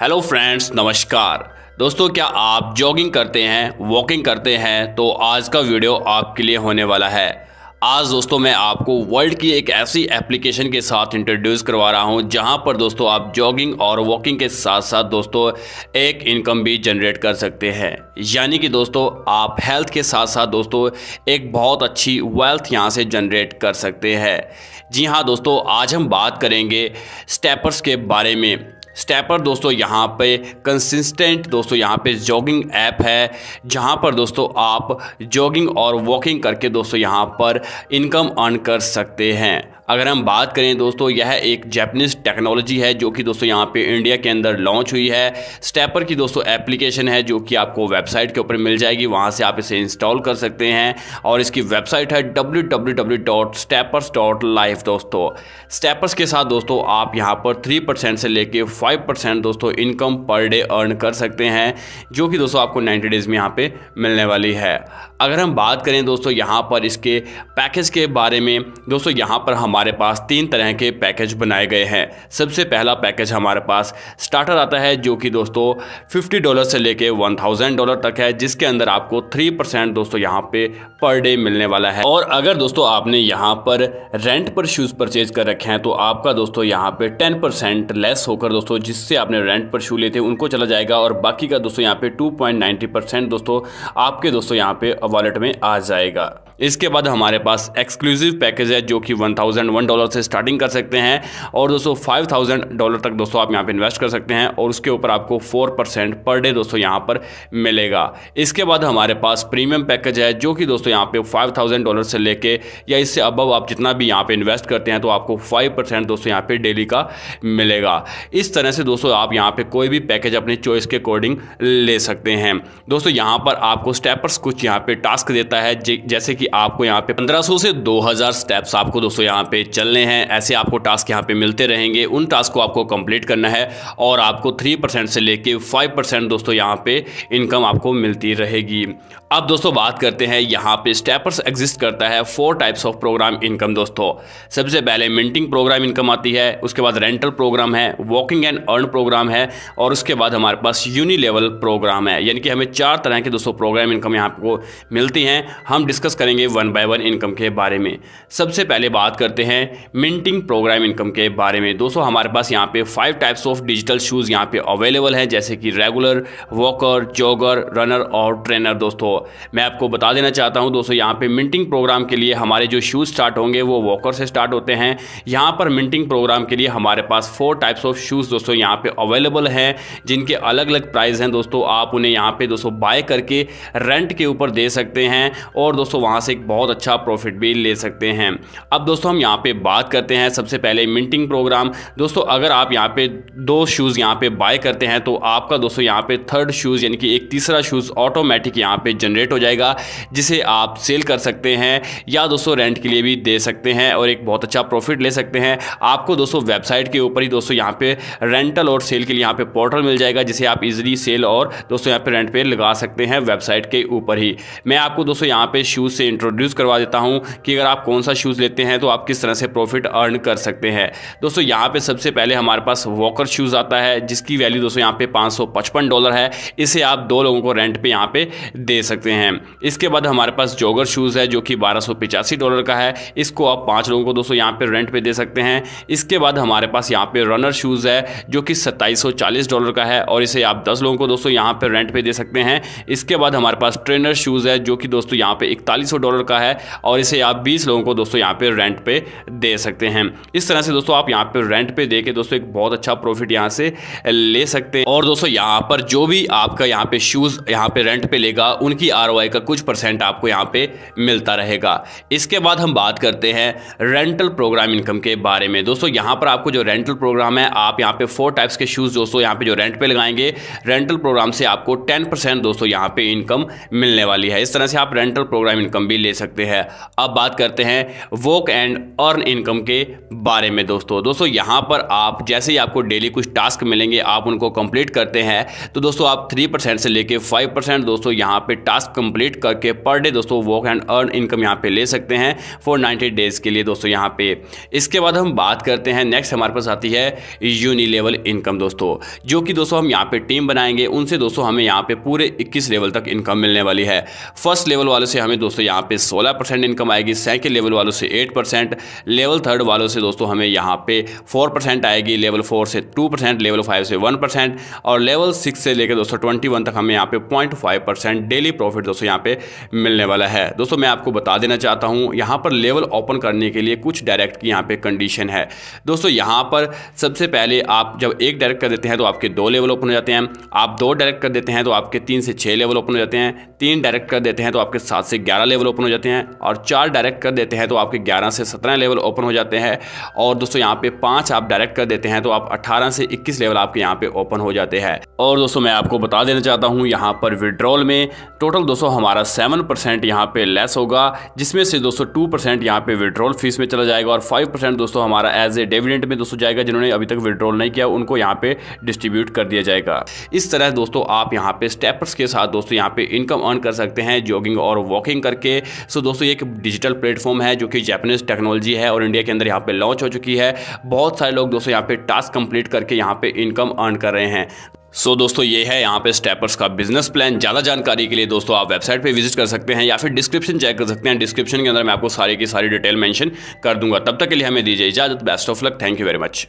hello friends नमस्कार दोस्तों क्या आप जॉगिंग करते हैं वॉकिंग करते हैं तो आज का वीडियो आपके लिए होने वाला है आज दोस्तों मैं आपको वर्ल्ड की एक ऐसी एप्लीकेशन के साथ इंट्रोड्यूस करवा रहा हूं जहां पर दोस्तों आप जॉगिंग और वॉकिंग के साथ साथ दोस्तों एक इनकम भी जनरेट कर सकते हैं यानी कि दोस्तों आप हेल्थ के साथ साथ दोस्तों एक बहुत अच्छी वेल्थ यहां से जनरेट कर सकते हैं जी हां दोस्तों आज हम बात करेंगे स्टेपर्स के बारे में स्टेपर दोस्तों यहाँ पे कंसिस्टेंट दोस्तों यहाँ पे जॉगिंग ऐप है जहाँ पर दोस्तों आप जॉगिंग और वॉकिंग करके दोस्तों यहाँ पर इनकम अर्न कर सकते हैं अगर हम बात करें दोस्तों यह एक जैपनीज़ टेक्नोलॉजी है जो कि दोस्तों यहाँ पे इंडिया के अंदर लॉन्च हुई है स्टेपर की दोस्तों एप्लीकेशन है जो कि आपको वेबसाइट के ऊपर मिल जाएगी वहाँ से आप इसे इंस्टॉल कर सकते हैं और इसकी वेबसाइट है डब्ल्यू दोस्तों स्टेपर्स के साथ दोस्तों आप यहाँ पर थ्री से लेके फाइव दोस्तों इनकम पर डे अर्न कर सकते हैं जो कि दोस्तों आपको नाइन्टी डेज़ में यहाँ पर मिलने वाली है अगर हम बात करें दोस्तों यहाँ पर इसके पैकेज के बारे में दोस्तों यहाँ पर हम हमारे पास तीन तरह के पैकेज बनाए गए हैं सबसे पहला पैकेज हमारे पास स्टार्टर आता है जो कि दोस्तों फिफ्टी डॉलर से लेके वन थाउजेंड डॉलर तक है जिसके अंदर आपको थ्री परसेंट दोस्तों यहाँ पे पर डे मिलने वाला है और अगर दोस्तों आपने यहाँ पर रेंट पर शूज़ परचेज कर रखे हैं तो आपका दोस्तों यहाँ पे टेन परसेंट लेस होकर दोस्तों जिससे आपने रेंट पर शू लेते उनको चला जाएगा और बाकी का दोस्तों यहाँ पे टू पॉइंट नाइन्टी परसेंट दोस्तों आपके दोस्तों यहाँ पे वॉलेट में आ जाएगा इसके बाद हमारे पास एक्सक्लूसिव पैकेज है जो कि वन थाउजेंड वन डॉलर से स्टार्टिंग कर सकते हैं और दोस्तों फाइव थाउजेंड डॉलर तक दोस्तों आप यहाँ पर इन्वेस्ट कर सकते हैं और उसके ऊपर आपको फोर परसेंट पर डे दोस्तों यहाँ पर मिलेगा इसके बाद हमारे पास प्रीमियम पैकेज है जो कि दोस्तों यहाँ पे फाइव थाउजेंड डॉलर से लेके या इससे अबव आप जितना भी यहाँ पर इन्वेस्ट करते हैं तो आपको फाइव परसेंट दोस्तों यहाँ पर डेली का मिलेगा इस तरह से दोस्तों आप यहाँ पर कोई भी पैकेज अपनी चॉइस के अकॉर्डिंग ले सकते हैं दोस्तों यहाँ पर आपको स्टेपर्स कुछ यहाँ पर टास्क देता है जैसे कि कि आपको यहाँ पे 1500 से 2000 स्टेप्स आपको दोस्तों यहाँ पे चलने हैं ऐसे आपको टास्क यहाँ पे मिलते रहेंगे उन टास्क को आपको कंप्लीट करना है और आपको 3% से लेके 5% दोस्तों यहाँ पे इनकम आपको मिलती रहेगी अब दोस्तों बात करते हैं यहाँ पे स्टेपर्स एग्जिस्ट करता है four types of program income दोस्तों सबसे पहले मिंटिंग प्रोग्राम इनकम आती है उसके बाद रेंटल प्रोग्राम है वॉकिंग एंड अर्न प्रोग्राम है और उसके बाद हमारे पास यूनि लेवल प्रोग्राम है यानी कि हमें चार तरह के दोस्तों प्रोग्राम इनकम यहाँ को मिलती हैं हम डिस्कस करेंगे करेंगे वन बाय वन इनकम के बारे में सबसे पहले बात करते हैं मिंटिंग प्रोग्राम इनकम के बारे में दोस्तों हमारे पास यहाँ पे five types of digital shoes यहाँ पे अवेलेबल हैं जैसे कि रेगुलर वॉकर जॉगर रनर और ट्रेनर दोस्तों मैं आपको बता देना चाहता हूँ दोस्तों यहाँ पे मिंटिंग प्रोग्राम के लिए हमारे जो शूज़ स्टार्ट होंगे वो वॉकर से स्टार्ट होते हैं यहाँ पर मिंटिंग प्रोग्राम के लिए हमारे पास फोर टाइप्स ऑफ शूज़ दोस्तों यहाँ पे अवेलेबल हैं जिनके अलग अलग प्राइस हैं दोस्तों आप उन्हें यहाँ पे दोस्तों बाय करके रेंट के ऊपर दे सकते हैं और दोस्तों वहाँ से एक बहुत अच्छा प्रॉफिट भी ले सकते हैं अब दोस्तों हम यहाँ पे बात करते हैं सबसे पहले मिंटिंग प्रोग्राम दोस्तों अगर आप यहाँ पे दो शूज़ यहाँ पे बाय करते हैं तो आपका दोस्तों यहाँ पे थर्ड शूज़ यानी कि एक तीसरा शूज़ ऑटोमेटिक यहाँ पे जनरेट हो जाएगा जिसे आप सेल कर सकते हैं या दोस्तों रेंट के लिए भी दे सकते हैं और एक बहुत अच्छा प्रॉफिट ले सकते हैं आपको दोस्तों वेबसाइट के ऊपर ही दोस्तों यहाँ पे रेंटल और सेल के लिए यहाँ पे पोर्टल मिल जाएगा जिसे आप इजिली सेल और दोस्तों यहाँ पे रेंट पे लगा सकते हैं वेबसाइट के ऊपर ही मैं आपको दोस्तों यहाँ पे शूज़ से इंट्रोड्यूस करवा देता हूँ कि अगर आप कौन सा शूज़ लेते हैं तो आप किस तरह से प्रॉफिट अर्न कर सकते हैं दोस्तों यहाँ पर सबसे पहले हमारे पास वॉकर शूज़ आता है जिसकी वैल्यू दोस्तों यहाँ पे पाँच डॉलर है इसे आप दो लोगों को रेंट पर यहाँ पर दे सकते हैं इसके बाद हमारे पास जोगर शूज़ है जो कि बारह डॉलर का है इसको आप पाँच लोगों को दोस्तों यहाँ पे रेंट पे दे सकते हैं इसके बाद हमारे पास यहाँ पे रनर शूज़ है जो कि सत्ताईस डॉलर का है और इसे आप दस लोगों को दोस्तों यहाँ पर रेंट पर दे सकते हैं इसके बाद हमारे पास ट्रेनर शूज़ है जो कि दोस्तों यहाँ पे इकतालीस डॉलर का है और इसे आप बीस लोगों को दोस्तों यहाँ पर रेंट पर दे सकते हैं इस तरह से दोस्तों आप यहाँ पर रेंट पर दे के दोस्तों एक बहुत अच्छा प्रॉफिट यहाँ से ले सकते हैं और दोस्तों यहाँ पर जो भी आपका यहाँ पे शूज़ यहाँ पे रेंट पे लेगा उनकी आर का कुछ परसेंट आपको यहाँ पे मिलता रहेगा इसके बाद हम बात करते हैं रेंटल प्रोग्राम इनकम के बारे में दोस्तों यहाँ पर आपको जो रेंटल प्रोग्राम है आप यहाँ पे फोर टाइप्स के शूज़ दोस्तों यहाँ पे जो रेंट पे लगाएंगे रेंटल प्रोग्राम से आपको टेन परसेंट दोस्तों यहाँ पे इनकम मिलने वाली है इस तरह से आप रेंटल प्रोग्राम इनकम भी ले सकते हैं अब बात करते हैं वोक एंड अर्न इनकम के बारे में दोस्तों दोस्तों यहाँ पर आप जैसे ही आपको डेली कुछ टास्क मिलेंगे आप उनको कंप्लीट करते हैं तो दोस्तों आप थ्री परसेंट से लेके फाइव परसेंट दोस्तों यहाँ पे टास्क कंप्लीट करके पर डे दोस्तों वर्क एंड अर्न इनकम यहाँ पे ले सकते हैं फॉर नाइन्टी डेज के लिए दोस्तों यहाँ पे इसके बाद हम बात करते हैं नेक्स्ट हमारे पास आती है यूनी लेवल इनकम दोस्तों जो कि दोस्तों हम यहाँ पर टीम बनाएंगे उनसे दोस्तों हमें यहाँ पर पूरे इक्कीस लेवल तक इनकम मिलने वाली है फर्स्ट लेवल वाले से हमें दोस्तों यहाँ पे 16 परसेंट इनकम आएगी सेकेंड लेवल वालों से 8 परसेंट लेवल थर्ड वालों से दोस्तों हमें यहाँ पे 4 परसेंट आएगी लेवल फोर से 2 परसेंट लेवल फाइव से 1 परसेंट और लेवल सिक्स से लेकर दोस्तों ट्वेंटी वन तक हमें यहाँ पे point five percent daily profit दोस्तों यहाँ पे मिलने वाला है दोस्तों मैं आपको बता देना चाहता हूँ यहाँ पर लेवल ओपन करने के लिए कुछ डायरेक्ट की यहाँ पर कंडीशन है दोस्तों यहाँ पर सबसे पहले आप जब एक डायरेक्ट कर देते हैं तो आपके दो लेवल ओपन हो जाते हैं आप दो डायरेक्ट कर देते हैं तो आपके तीन से छः लेवल ओपन हो जाते हैं तीन डायरेक्ट कर देते हैं तो आपके सात से ग्यारह लेवल लेवल ओपन हो जाते हैं और चार डायरेक्ट कर देते हैं तो आपके ग्यारह से सत्रह लेवल ओपन हो जाते हैं और दोस्तों यहाँ पे पांच आप डायरेक्ट कर देते हैं तो आप अट्ठारह से इक्कीस लेवल आपके यहाँ पे ओपन हो जाते हैं और दोस्तों मैं आपको बता देना चाहता हूँ यहाँ पर विड्रॉल में टोटल दोस्तों हमारा सेवन परसेंट यहाँ पे लेस होगा जिसमें से दोस्तों टू परसेंट यहाँ पे विड्रॉल फीस में चला जाएगा और फाइव परसेंट दोस्तों हमारा एज ए डेविडेंट में दोस्तों जाएगा जिन्होंने अभी तक विड्रॉल नहीं किया उनको यहाँ पे डिस्ट्रीब्यूट कर दिया जाएगा इस तरह दोस्तों आप यहाँ पे स्टेपर्स के साथ दोस्तों यहाँ पे इनकम अर्न कर सकते हैं जॉगिंग और वॉकिंग करके लिए सो दोस्तों ये एक डिजिटल प्लेटफॉर्म है जो कि जैपनीज टेक्नोलॉजी है और इंडिया के अंदर यहाँ पर लॉन्च हो चुकी है बहुत सारे लोग दोस्तों यहाँ पर टास्क कंप्लीट करके यहाँ पे इनकम अर्न कर रहे हैं सो so, दोस्तों ये है यहाँ पे स्टेपर्स का बिजनेस प्लान ज़्यादा जानकारी के लिए दोस्तों आप वेबसाइट पे विजिट कर सकते हैं या फिर डिस्क्रिप्शन चेक कर सकते हैं डिस्क्रिप्शन के अंदर मैं आपको सारी की सारी डिटेल मेंशन कर दूंगा तब तक के लिए हमें दीजिए इजाज़त best of luck thank you very much